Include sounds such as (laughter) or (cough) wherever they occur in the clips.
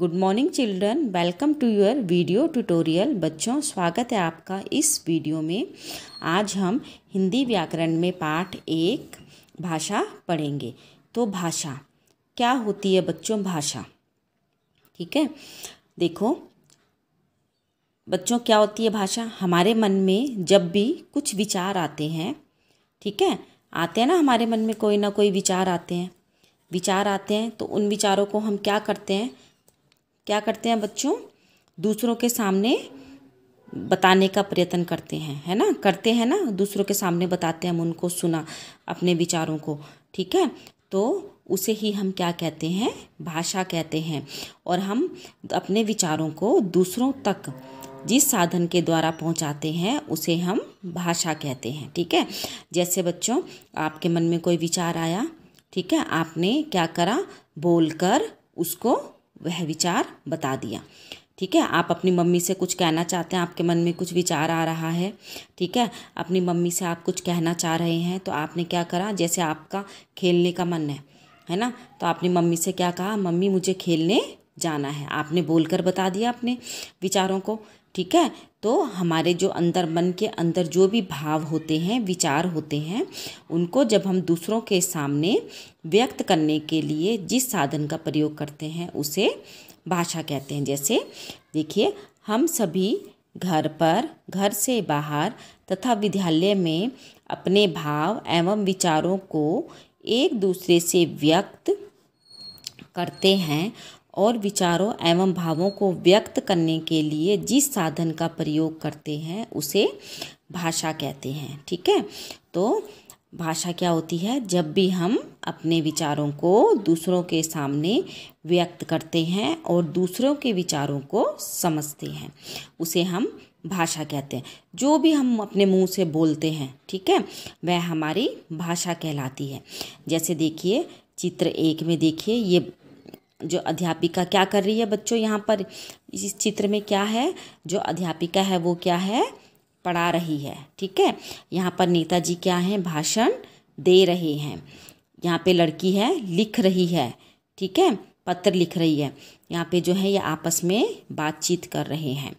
good morning children welcome to your video tutorial बच्चों स्वागत है आपका इस वीडियो में आज हम हिंदी व्याकरण में पाठ एक भाषा पढ़ेंगे तो भाषा क्या होती है बच्चों भाषा ठीक है देखो बच्चों क्या होती है भाषा हमारे मन में जब भी कुछ विचार आते हैं ठीक है आते हैं ना हमारे मन में कोई ना कोई विचार आते हैं विचार आते हैं तो उन विचारों को हम क्या करते हैं क्या करते हैं बच्चों दूसरों के सामने बताने का प्रयत्न करते हैं है ना करते हैं ना दूसरों के सामने बताते हैं हम उनको सुना अपने विचारों को ठीक है तो उसे ही हम क्या कहते हैं भाषा कहते हैं और हम अपने विचारों को दूसरों तक जिस साधन के द्वारा पहुंचाते हैं उसे हम भाषा कहते हैं ठीक है जैसे बच्चों आपके मन में कोई विचार आया ठीक है आपने क्या करा बोलकर उसको वह विचार बता दिया ठीक है आप अपनी मम्मी से कुछ कहना चाहते हैं आपके मन में कुछ विचार आ रहा है ठीक है अपनी मम्मी से आप कुछ कहना चाह रहे हैं तो आपने क्या करा जैसे आपका खेलने का मन है है ना तो आपने मम्मी से क्या कहा मम्मी मुझे खेलने जाना है आपने बोलकर बता दिया अपने विचारों को ठीक है तो हमारे जो अंदर मन के अंदर जो भी भाव होते हैं विचार होते हैं उनको जब हम दूसरों के सामने व्यक्त करने के लिए जिस साधन का प्रयोग करते हैं उसे भाषा कहते हैं जैसे देखिए हम सभी घर पर घर से बाहर तथा विद्यालय में अपने भाव एवं विचारों को एक दूसरे से व्यक्त करते हैं और विचारों एवं भावों को व्यक्त करने के लिए जिस साधन का प्रयोग करते हैं उसे भाषा कहते हैं ठीक है तो भाषा क्या होती है जब भी हम अपने विचारों को दूसरों के सामने व्यक्त करते हैं और दूसरों के विचारों को समझते हैं उसे हम भाषा कहते हैं जो भी हम अपने मुंह से बोलते हैं ठीक है वह हमारी भाषा कहलाती है जैसे देखिए चित्र एक में देखिए ये जो अध्यापिका क्या कर रही है बच्चों यहाँ पर इस चित्र में क्या है जो अध्यापिका है वो क्या है पढ़ा रही है ठीक है यहाँ पर नेताजी क्या हैं भाषण दे रहे हैं यहाँ पे लड़की है लिख रही है ठीक है पत्र लिख रही है यहाँ पे जो है ये आपस में बातचीत कर रहे हैं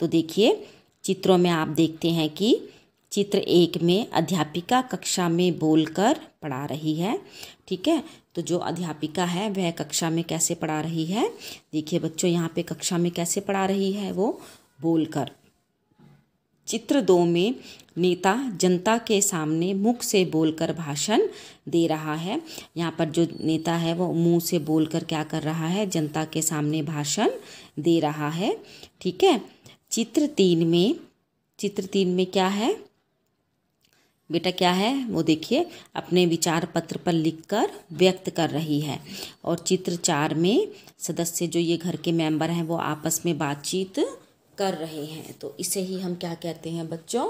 तो देखिए चित्रों में आप देखते हैं कि चित्र एक में अध्यापिका कक्षा में बोलकर पढ़ा रही है ठीक है तो जो अध्यापिका है वह कक्षा में कैसे पढ़ा रही है देखिए बच्चों यहाँ पे कक्षा में कैसे पढ़ा रही है वो बोलकर चित्र दो में नेता जनता के सामने मुख से बोलकर भाषण दे रहा है यहाँ पर जो नेता है वो मुंह से बोलकर क्या कर रहा है जनता के सामने भाषण दे रहा है ठीक है चित्र तीन में चित्र तीन में क्या है बेटा क्या है वो देखिए अपने विचार पत्र पर लिखकर व्यक्त कर रही है और चित्र चार में सदस्य जो ये घर के मेंबर हैं वो आपस में बातचीत कर रहे हैं तो इसे ही हम क्या कहते हैं बच्चों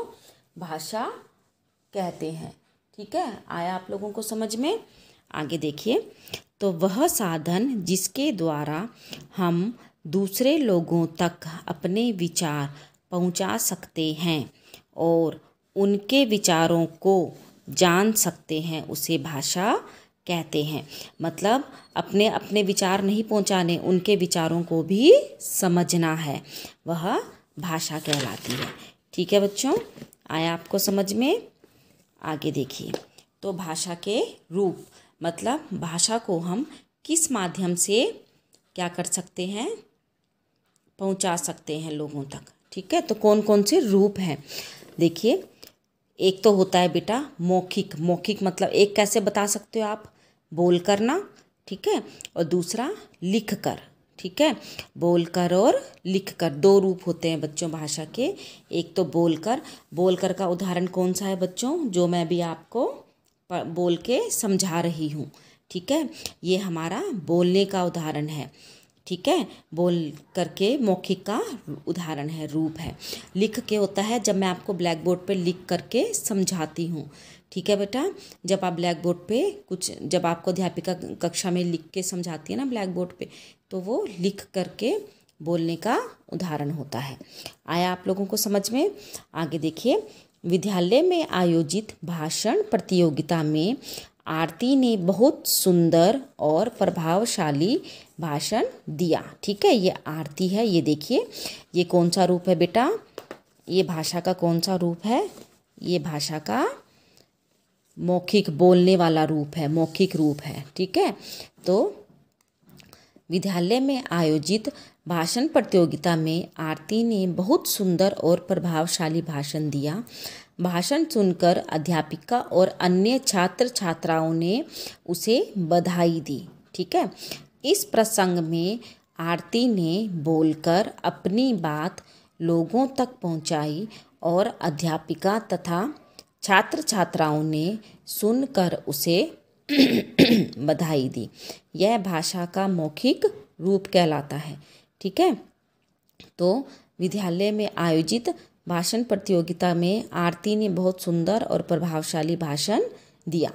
भाषा कहते हैं ठीक है आया आप लोगों को समझ में आगे देखिए तो वह साधन जिसके द्वारा हम दूसरे लोगों तक अपने विचार पहुंचा सकते हैं और उनके विचारों को जान सकते हैं उसे भाषा कहते हैं मतलब अपने अपने विचार नहीं पहुंचाने उनके विचारों को भी समझना है वह भाषा कहलाती है ठीक है बच्चों आया आपको समझ में आगे देखिए तो भाषा के रूप मतलब भाषा को हम किस माध्यम से क्या कर सकते हैं पहुंचा सकते हैं लोगों तक ठीक है तो कौन कौन से रूप हैं देखिए एक तो होता है बेटा मौखिक मौखिक मतलब एक कैसे बता सकते हो आप बोल कर ना ठीक है और दूसरा लिख कर ठीक है बोल कर और लिख कर दो रूप होते हैं बच्चों भाषा के एक तो बोल कर बोल कर का उदाहरण कौन सा है बच्चों जो मैं भी आपको बोल के समझा रही हूँ ठीक है ये हमारा बोलने का उदाहरण है ठीक है बोल करके मौखिक का उदाहरण है रूप है लिख के होता है जब मैं आपको ब्लैक बोर्ड पर लिख करके समझाती हूँ ठीक है बेटा जब आप ब्लैक बोर्ड पे कुछ जब आपको अध्यापिका कक्षा में लिख के समझाती है ना ब्लैक बोर्ड पे तो वो लिख करके बोलने का उदाहरण होता है आया आप लोगों को समझ में आगे देखिए विद्यालय में आयोजित भाषण प्रतियोगिता में आरती ने बहुत सुंदर और प्रभावशाली भाषण दिया ठीक है ये आरती है ये देखिए ये कौन सा रूप है बेटा ये भाषा का कौन सा रूप है ये भाषा का मौखिक बोलने वाला रूप है मौखिक रूप है ठीक है तो विद्यालय में आयोजित भाषण प्रतियोगिता में आरती ने बहुत सुंदर और प्रभावशाली भाषण दिया भाषण सुनकर अध्यापिका और अन्य छात्र छात्राओं ने उसे बधाई दी ठीक है इस प्रसंग में आरती ने बोलकर अपनी बात लोगों तक पहुंचाई और अध्यापिका तथा छात्र छात्राओं ने सुनकर उसे (clears throat) बधाई दी यह भाषा का मौखिक रूप कहलाता है ठीक है तो विद्यालय में आयोजित भाषण प्रतियोगिता में आरती ने बहुत सुंदर और प्रभावशाली भाषण दिया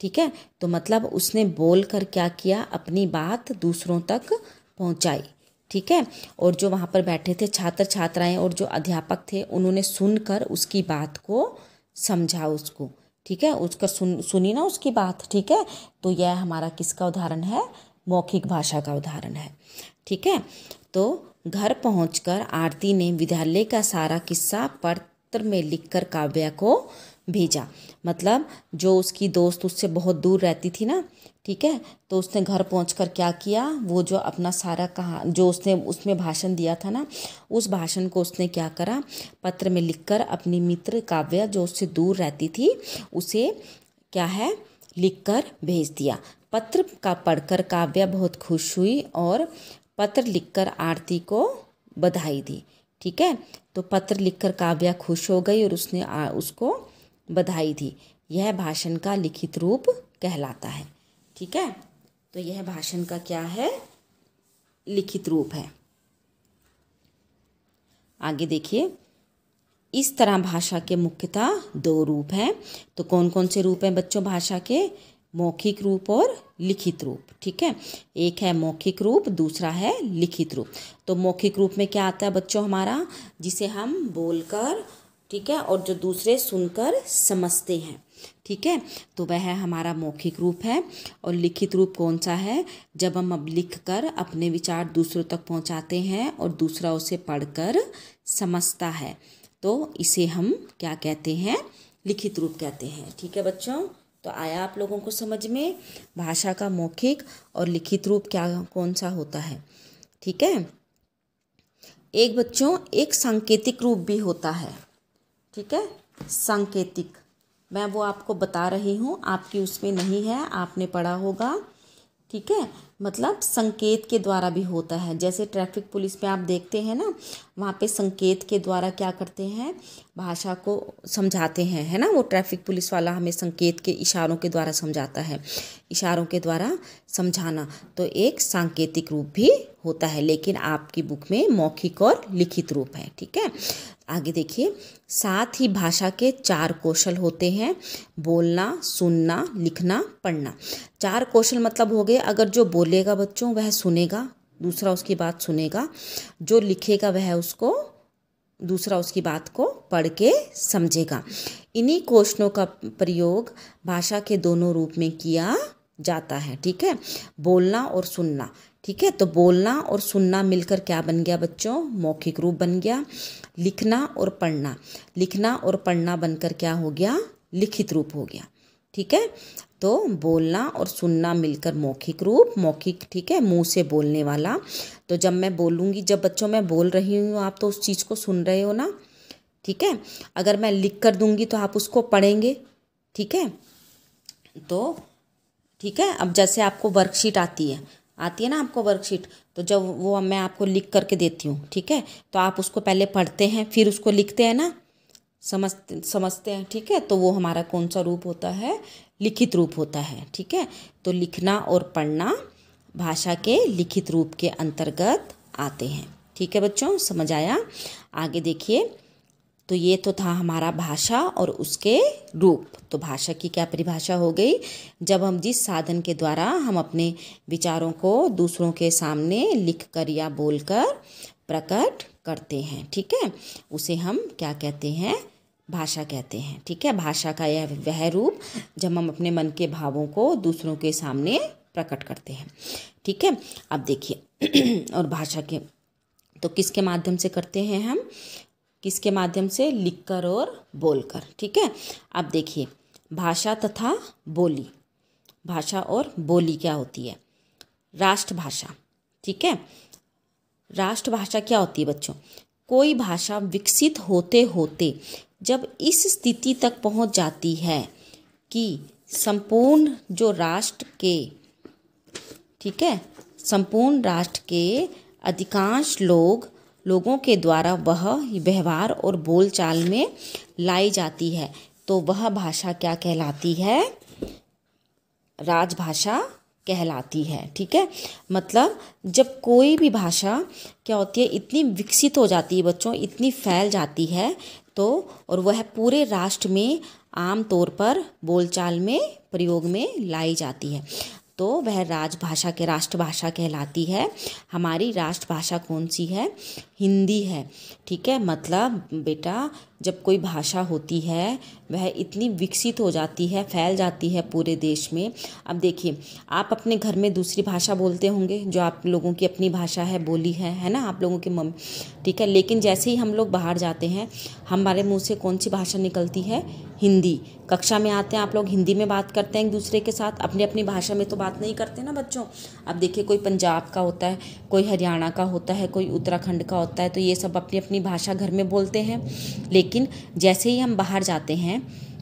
ठीक है तो मतलब उसने बोल कर क्या किया अपनी बात दूसरों तक पहुंचाई ठीक है और जो वहाँ पर बैठे थे छात्र छात्राएं और जो अध्यापक थे उन्होंने सुनकर उसकी बात को समझा उसको ठीक है उसका सुन सुनी ना उसकी बात ठीक है तो यह हमारा किसका उदाहरण है मौखिक भाषा का उदाहरण है ठीक है तो घर पहुंचकर आरती ने विद्यालय का सारा किस्सा पत्र में लिखकर काव्या को भेजा मतलब जो उसकी दोस्त उससे बहुत दूर रहती थी ना ठीक है तो उसने घर पहुँच क्या किया वो जो अपना सारा कहा जो उसने उसमें भाषण दिया था ना उस भाषण को उसने क्या करा पत्र में लिखकर अपनी मित्र काव्या जो उससे दूर रहती थी उसे क्या है लिखकर भेज दिया पत्र का पढ़कर काव्या बहुत खुश हुई और पत्र लिखकर आरती को बधाई दी ठीक है तो पत्र लिखकर काव्या खुश हो गई और उसने आ, उसको बधाई थी यह भाषण का लिखित रूप कहलाता है ठीक है तो यह भाषण का क्या है लिखित रूप है आगे देखिए इस तरह भाषा के मुख्यतः दो रूप हैं तो कौन कौन से रूप हैं बच्चों भाषा के मौखिक रूप और लिखित रूप ठीक है एक है मौखिक रूप दूसरा है लिखित रूप तो मौखिक रूप में क्या आता है बच्चों हमारा जिसे हम बोलकर ठीक है और जो दूसरे सुनकर समझते हैं ठीक है तो वह हमारा मौखिक रूप है और लिखित रूप कौन सा है जब हम अब लिख कर अपने विचार दूसरों तक पहुंचाते हैं और दूसरा उसे पढ़कर समझता है तो इसे हम क्या कहते हैं लिखित रूप कहते हैं ठीक है बच्चों तो आया आप लोगों को समझ में भाषा का मौखिक और लिखित रूप क्या कौन सा होता है ठीक है एक बच्चों एक सांकेतिक रूप भी होता है ठीक है सांकेतिक मैं वो आपको बता रही हूँ आपकी उसमें नहीं है आपने पढ़ा होगा ठीक है मतलब संकेत के द्वारा भी होता है जैसे ट्रैफिक पुलिस में आप देखते हैं ना वहाँ पे संकेत के द्वारा क्या करते हैं भाषा को समझाते हैं है ना वो ट्रैफिक पुलिस वाला हमें संकेत के इशारों के द्वारा समझाता है इशारों के द्वारा समझाना तो एक सांकेतिक रूप भी होता है लेकिन आपकी बुक में मौखिक और लिखित रूप है ठीक है आगे देखिए साथ ही भाषा के चार कौशल होते हैं बोलना सुनना लिखना पढ़ना चार कौशल मतलब हो गए अगर जो बोल बोलेगा बच्चों वह सुनेगा दूसरा उसकी बात सुनेगा जो लिखेगा वह उसको दूसरा उसकी बात को पढ़ के समझेगा इन्हीं क्वेश्चनों का प्रयोग भाषा के दोनों रूप में किया जाता है ठीक है बोलना और सुनना ठीक है तो बोलना और सुनना मिलकर क्या बन गया बच्चों मौखिक रूप बन गया लिखना और पढ़ना लिखना और पढ़ना बनकर क्या हो गया लिखित रूप हो गया ठीक है तो बोलना और सुनना मिलकर मौखिक रूप मौखिक ठीक है मुंह से बोलने वाला तो जब मैं बोलूँगी जब बच्चों मैं बोल रही हूँ आप तो उस चीज़ को सुन रहे हो ना ठीक है अगर मैं लिख कर दूँगी तो आप उसको पढ़ेंगे ठीक है तो ठीक है अब जैसे आपको वर्कशीट आती है आती है ना आपको वर्कशीट तो जब वो मैं आपको लिख करके देती हूँ ठीक है तो आप उसको पहले पढ़ते हैं फिर उसको लिखते हैं ना समझते समझते हैं ठीक है तो वो हमारा कौन सा रूप होता है लिखित रूप होता है ठीक है तो लिखना और पढ़ना भाषा के लिखित रूप के अंतर्गत आते हैं ठीक है बच्चों समझ आया आगे देखिए तो ये तो था हमारा भाषा और उसके रूप तो भाषा की क्या परिभाषा हो गई जब हम जिस साधन के द्वारा हम अपने विचारों को दूसरों के सामने लिख कर या बोल कर प्रकट करते हैं ठीक है उसे हम क्या कहते हैं भाषा कहते हैं ठीक है भाषा का यह वह रूप जब हम अपने मन के भावों को दूसरों के सामने प्रकट करते हैं ठीक है अब देखिए (clears throat) और भाषा के तो किसके माध्यम से करते हैं हम किसके माध्यम से लिखकर और बोलकर ठीक है अब देखिए भाषा तथा बोली भाषा और बोली क्या होती है राष्ट्रभाषा ठीक है राष्ट्रभाषा क्या होती है बच्चों कोई भाषा विकसित होते होते जब इस स्थिति तक पहुंच जाती है कि संपूर्ण जो राष्ट्र के ठीक है संपूर्ण राष्ट्र के अधिकांश लोग लोगों के द्वारा वह व्यवहार और बोलचाल में लाई जाती है तो वह भाषा क्या कहलाती है राजभाषा कहलाती है ठीक है मतलब जब कोई भी भाषा क्या होती है इतनी विकसित हो जाती है बच्चों इतनी फैल जाती है तो और वह पूरे राष्ट्र में आम तौर पर बोलचाल में प्रयोग में लाई जाती है तो वह राजभाषा के राष्ट्रभाषा कहलाती है हमारी राष्ट्रभाषा कौन सी है हिंदी है ठीक है मतलब बेटा जब कोई भाषा होती है वह इतनी विकसित हो जाती है फैल जाती है पूरे देश में अब देखिए आप अपने घर में दूसरी भाषा बोलते होंगे जो आप लोगों की अपनी भाषा है बोली है है ना आप लोगों की मम ठीक है लेकिन जैसे ही हम लोग बाहर जाते हैं हमारे मुँह से कौन सी भाषा निकलती है हिंदी कक्षा में आते हैं आप लोग हिंदी में बात करते हैं एक दूसरे के साथ अपनी अपनी भाषा में तो बात नहीं करते ना बच्चों अब देखिए कोई पंजाब का होता है कोई हरियाणा का होता है कोई उत्तराखंड का होता है तो ये सब अपनी अपनी भाषा घर में बोलते हैं लेकिन लेकिन जैसे ही हम बाहर जाते हैं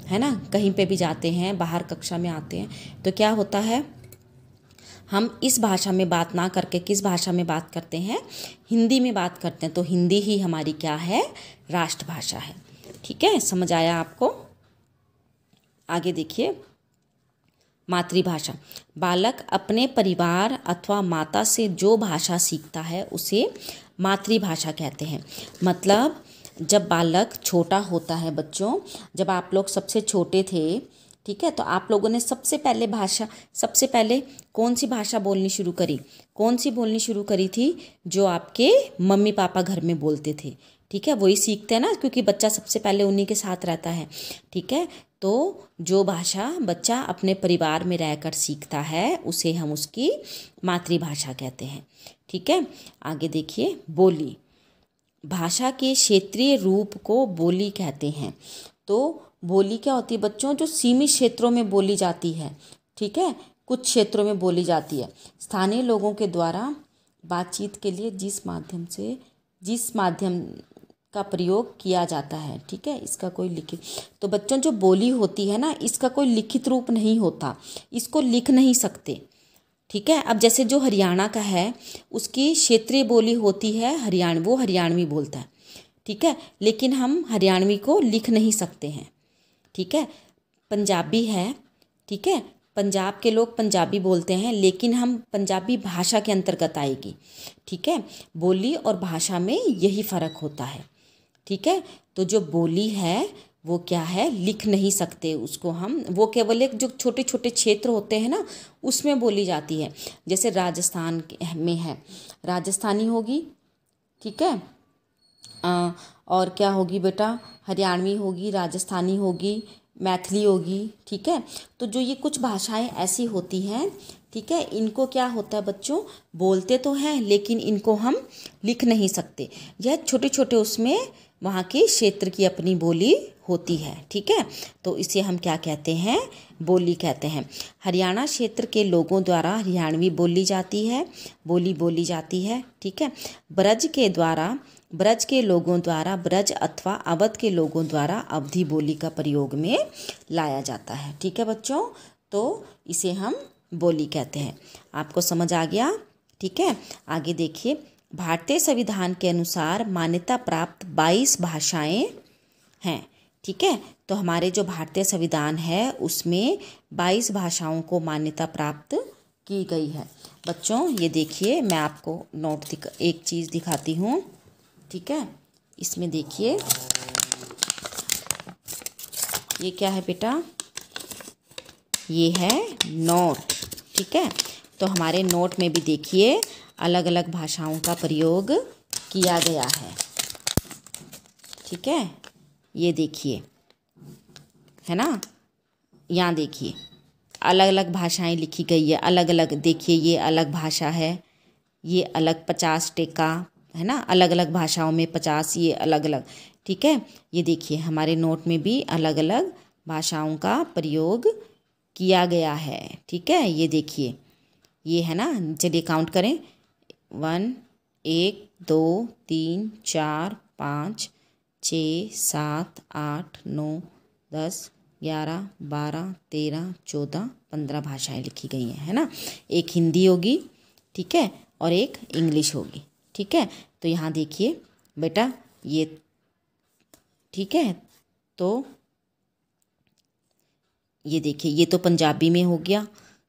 है ना कहीं पे भी जाते हैं बाहर कक्षा में आते हैं तो क्या होता है हम इस भाषा में बात ना करके किस भाषा में बात करते हैं हिंदी में बात करते हैं तो हिंदी ही हमारी क्या है राष्ट्रभाषा है ठीक है समझ आया आपको आगे देखिए मातृभाषा बालक अपने परिवार अथवा माता से जो भाषा सीखता है उसे मातृभाषा कहते हैं मतलब जब बालक छोटा होता है बच्चों जब आप लोग सबसे छोटे थे ठीक है तो आप लोगों ने सबसे पहले भाषा सबसे पहले कौन सी भाषा बोलनी शुरू करी कौन सी बोलनी शुरू करी थी जो आपके मम्मी पापा घर में बोलते थे ठीक है वही सीखते हैं ना क्योंकि बच्चा सबसे पहले उन्हीं के साथ रहता है ठीक है तो जो भाषा बच्चा अपने परिवार में रहकर सीखता है उसे हम उसकी मातृभाषा कहते हैं ठीक है आगे देखिए बोली भाषा के क्षेत्रीय रूप को बोली कहते हैं तो बोली क्या होती है बच्चों जो सीमित क्षेत्रों में बोली जाती है ठीक है कुछ क्षेत्रों में बोली जाती है स्थानीय लोगों के द्वारा बातचीत के लिए जिस माध्यम से जिस माध्यम का प्रयोग किया जाता है ठीक है इसका कोई लिखित तो बच्चों जो बोली होती है ना इसका कोई लिखित रूप नहीं होता इसको लिख नहीं सकते ठीक है अब जैसे जो हरियाणा का है उसकी क्षेत्रीय बोली होती है हरियाण वो हरियाणवी बोलता है ठीक है लेकिन हम हरियाणवी को लिख नहीं सकते हैं ठीक है पंजाबी है ठीक है पंजाब के लोग पंजाबी बोलते हैं लेकिन हम पंजाबी भाषा के अंतर्गत आएगी ठीक है बोली और भाषा में यही फ़र्क होता है ठीक है तो जो बोली है वो क्या है लिख नहीं सकते उसको हम वो केवल एक जो छोटे छोटे क्षेत्र होते हैं ना उसमें बोली जाती है जैसे राजस्थान में है राजस्थानी होगी ठीक है आ, और क्या होगी बेटा हरियाणवी होगी राजस्थानी होगी मैथिली होगी ठीक है तो जो ये कुछ भाषाएं ऐसी होती हैं ठीक है इनको क्या होता है बच्चों बोलते तो हैं लेकिन इनको हम लिख नहीं सकते यह छोटे छोटे उसमें वहाँ के क्षेत्र की अपनी बोली होती है ठीक है तो इसे हम क्या कहते हैं बोली कहते हैं हरियाणा क्षेत्र के लोगों द्वारा हरियाणवी बोली जाती है बोली बोली जाती है ठीक है ब्रज के द्वारा ब्रज के लोगों द्वारा ब्रज अथवा अवध के लोगों द्वारा अवधि बोली का प्रयोग में लाया जाता है ठीक है बच्चों तो इसे हम बोली कहते हैं आपको समझ आ गया ठीक है आगे देखिए भारतीय संविधान के अनुसार मान्यता प्राप्त 22 भाषाएं हैं ठीक है तो हमारे जो भारतीय संविधान है उसमें बाईस भाषाओं को मान्यता प्राप्त की गई है बच्चों ये देखिए मैं आपको नोट दिख एक चीज़ दिखाती हूँ ठीक है इसमें देखिए ये क्या है बेटा ये है नोट ठीक है तो हमारे नोट में भी देखिए अलग अलग भाषाओं का प्रयोग किया गया है ठीक है ये देखिए है ना यहाँ देखिए अलग अलग भाषाएं लिखी गई है अलग अलग देखिए ये अलग भाषा है ये अलग पचास टेका है ना अलग अलग भाषाओं में पचास ये अलग अलग ठीक है ये देखिए हमारे नोट में भी अलग अलग भाषाओं का प्रयोग किया गया है ठीक है ये देखिए ये है ना चलिए काउंट करें वन एक दो तीन चार पाँच छः सात आठ नौ दस ग्यारह बारह तेरह चौदह पंद्रह भाषाएं लिखी गई हैं है ना एक हिंदी होगी ठीक है और एक इंग्लिश होगी ठीक है तो यहाँ देखिए बेटा ये ठीक है तो ये देखिए ये तो पंजाबी में हो गया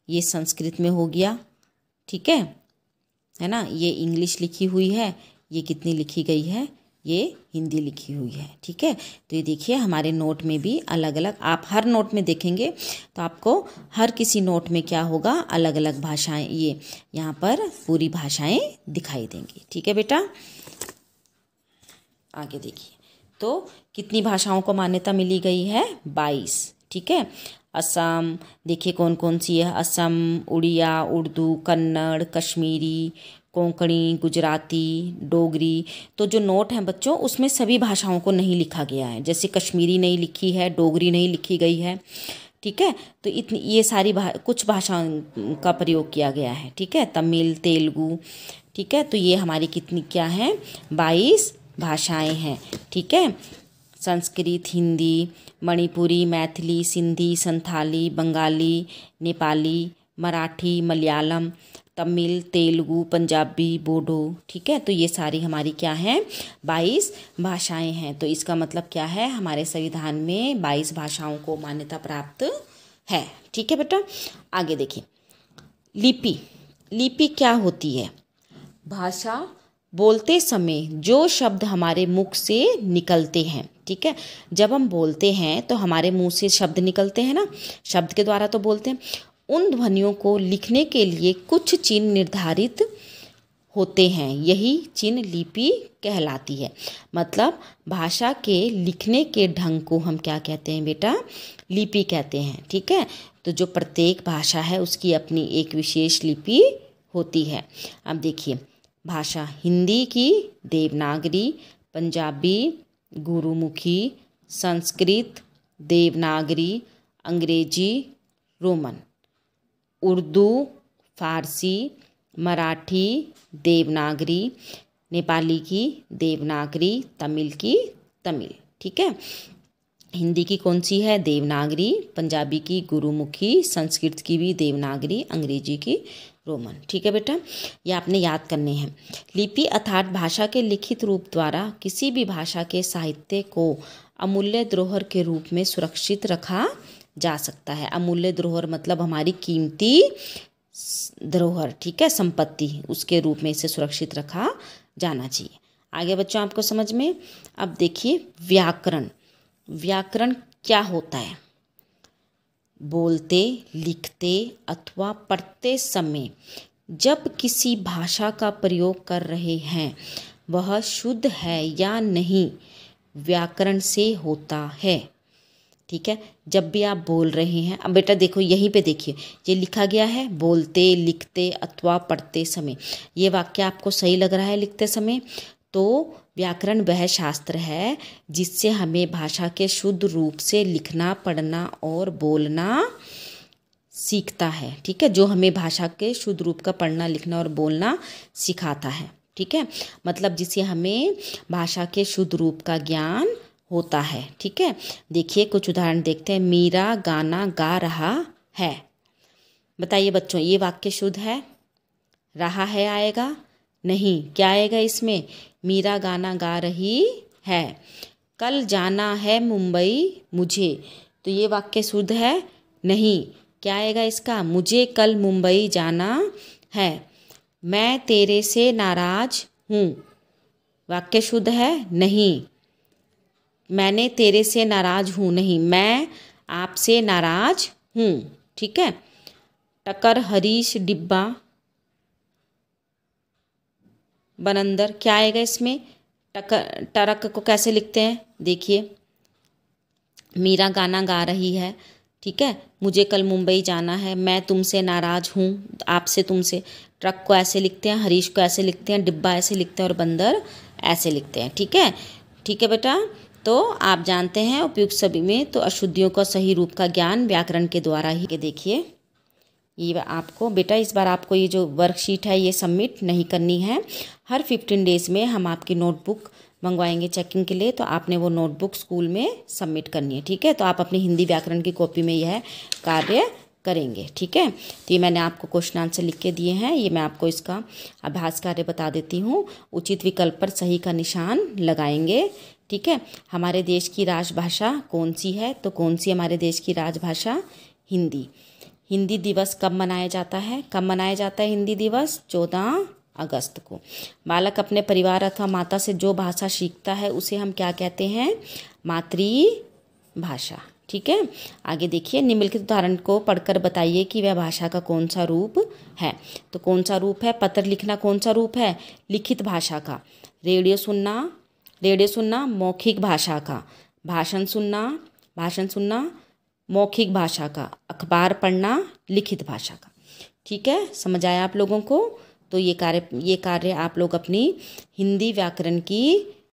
ये संस्कृत में हो गया ठीक है है ना ये इंग्लिश लिखी हुई है ये कितनी लिखी गई है ये हिंदी लिखी हुई है ठीक है तो ये देखिए हमारे नोट में भी अलग अलग आप हर नोट में देखेंगे तो आपको हर किसी नोट में क्या होगा अलग अलग भाषाएं ये यहाँ पर पूरी भाषाएं दिखाई देंगी ठीक है बेटा आगे देखिए तो कितनी भाषाओं को मान्यता मिली गई है बाईस ठीक है असम देखिए कौन कौन सी है असम उड़िया उर्दू कन्नड़ कश्मीरी कोंकणी गुजराती डोगरी तो जो नोट हैं बच्चों उसमें सभी भाषाओं को नहीं लिखा गया है जैसे कश्मीरी नहीं लिखी है डोगरी नहीं लिखी गई है ठीक है तो इतनी ये सारी भा, कुछ भाषाओं का प्रयोग किया गया है ठीक है तमिल तेलुगु ठीक है तो ये हमारी कितनी क्या है बाईस भाषाएँ हैं ठीक है संस्कृत हिंदी मणिपुरी मैथिली सिंधी संथाली बंगाली नेपाली मराठी मलयालम तमिल तेलुगू पंजाबी बोडो ठीक है तो ये सारी हमारी क्या हैं बाईस भाषाएं हैं तो इसका मतलब क्या है हमारे संविधान में बाईस भाषाओं को मान्यता प्राप्त है ठीक है बेटा आगे देखिए लिपि लिपि क्या होती है भाषा बोलते समय जो शब्द हमारे मुख से निकलते हैं ठीक है जब हम बोलते हैं तो हमारे मुंह से शब्द निकलते हैं ना शब्द के द्वारा तो बोलते हैं उन ध्वनियों को लिखने के लिए कुछ चिन्ह निर्धारित होते हैं यही चिन्ह लिपि कहलाती है मतलब भाषा के लिखने के ढंग को हम क्या कहते हैं बेटा लिपि कहते हैं ठीक है तो जो प्रत्येक भाषा है उसकी अपनी एक विशेष लिपि होती है अब देखिए भाषा हिंदी की देवनागरी पंजाबी गुरुमुखी संस्कृत देवनागरी अंग्रेजी रोमन उर्दू फ़ारसी मराठी देवनागरी नेपाली की देवनागरी तमिल की तमिल ठीक है हिंदी की कौन सी है देवनागरी पंजाबी की गुरुमुखी संस्कृत की भी देवनागरी अंग्रेजी की रोमन ठीक है बेटा ये आपने याद करने हैं लिपि अर्थात भाषा के लिखित रूप द्वारा किसी भी भाषा के साहित्य को अमूल्य द्रोहर के रूप में सुरक्षित रखा जा सकता है अमूल्य धरोहर मतलब हमारी कीमती धरोहर ठीक है संपत्ति उसके रूप में इसे सुरक्षित रखा जाना चाहिए आगे बच्चों आपको समझ में अब देखिए व्याकरण व्याकरण क्या होता है बोलते लिखते अथवा पढ़ते समय जब किसी भाषा का प्रयोग कर रहे हैं वह शुद्ध है या नहीं व्याकरण से होता है ठीक है जब भी आप बोल रहे हैं अब बेटा देखो यहीं पे देखिए ये लिखा गया है बोलते लिखते अथवा पढ़ते समय ये वाक्य आपको सही लग रहा है लिखते समय तो व्याकरण वह शास्त्र है जिससे हमें भाषा के शुद्ध रूप से लिखना पढ़ना और बोलना सीखता है ठीक है जो हमें भाषा के शुद्ध रूप का पढ़ना लिखना और बोलना सिखाता है ठीक है मतलब जिसे हमें भाषा के शुद्ध रूप का ज्ञान होता है ठीक है देखिए कुछ उदाहरण देखते हैं मीरा गाना गा रहा है बताइए बच्चों ये वाक्य शुद्ध है रहा है आएगा नहीं क्या आएगा इसमें मीरा गाना गा रही है कल जाना है मुंबई मुझे तो ये वाक्य शुद्ध है नहीं क्या आएगा इसका मुझे कल मुंबई जाना है मैं तेरे से नाराज हूँ वाक्य शुद्ध है नहीं मैंने तेरे से नाराज़ हूँ नहीं मैं आपसे नाराज़ हूँ ठीक है टकर हरीश डिब्बा बनंदर क्या आएगा इसमें टकर टरक को कैसे लिखते हैं देखिए मीरा गाना गा रही है ठीक है मुझे कल मुंबई जाना है मैं तुमसे नाराज़ हूँ आपसे तुमसे ट्रक को ऐसे लिखते हैं हरीश को ऐसे लिखते हैं डिब्बा ऐसे लिखते हैं और बंदर ऐसे लिखते हैं ठीक है ठीक है बेटा तो आप जानते हैं उपयुक्त सभी में तो अशुद्धियों का सही रूप का ज्ञान व्याकरण के द्वारा ही देखिए ये आपको बेटा इस बार आपको ये जो वर्कशीट है ये सबमिट नहीं करनी है हर फिफ्टीन डेज़ में हम आपकी नोटबुक मंगवाएंगे चेकिंग के लिए तो आपने वो नोटबुक स्कूल में सबमिट करनी है ठीक है तो आप अपनी हिंदी व्याकरण की कॉपी में यह कार्य करेंगे ठीक है तो ये मैंने आपको क्वेश्चन आंसर लिख के दिए हैं ये मैं आपको इसका अभ्यास कार्य बता देती हूँ उचित विकल्प पर सही का निशान लगाएंगे ठीक है हमारे देश की राजभाषा कौन सी है तो कौन सी हमारे देश की राजभाषा हिंदी हिंदी दिवस कब मनाया जाता है कब मनाया जाता है हिंदी दिवस चौदह अगस्त को बालक अपने परिवार अथवा माता से जो भाषा सीखता है उसे हम क्या कहते हैं मातृभाषा ठीक है आगे देखिए निम्नलिखित उदाहरण को पढ़कर बताइए कि वह भाषा का कौन सा रूप है तो कौन सा रूप है पत्र लिखना कौन सा रूप है लिखित भाषा का रेडियो सुनना रेडियो सुनना मौखिक भाषा का भाषण सुनना भाषण सुनना मौखिक भाषा का अखबार पढ़ना लिखित भाषा का ठीक है समझ आया आप लोगों को तो ये कार्य ये कार्य आप लोग अपनी हिंदी व्याकरण की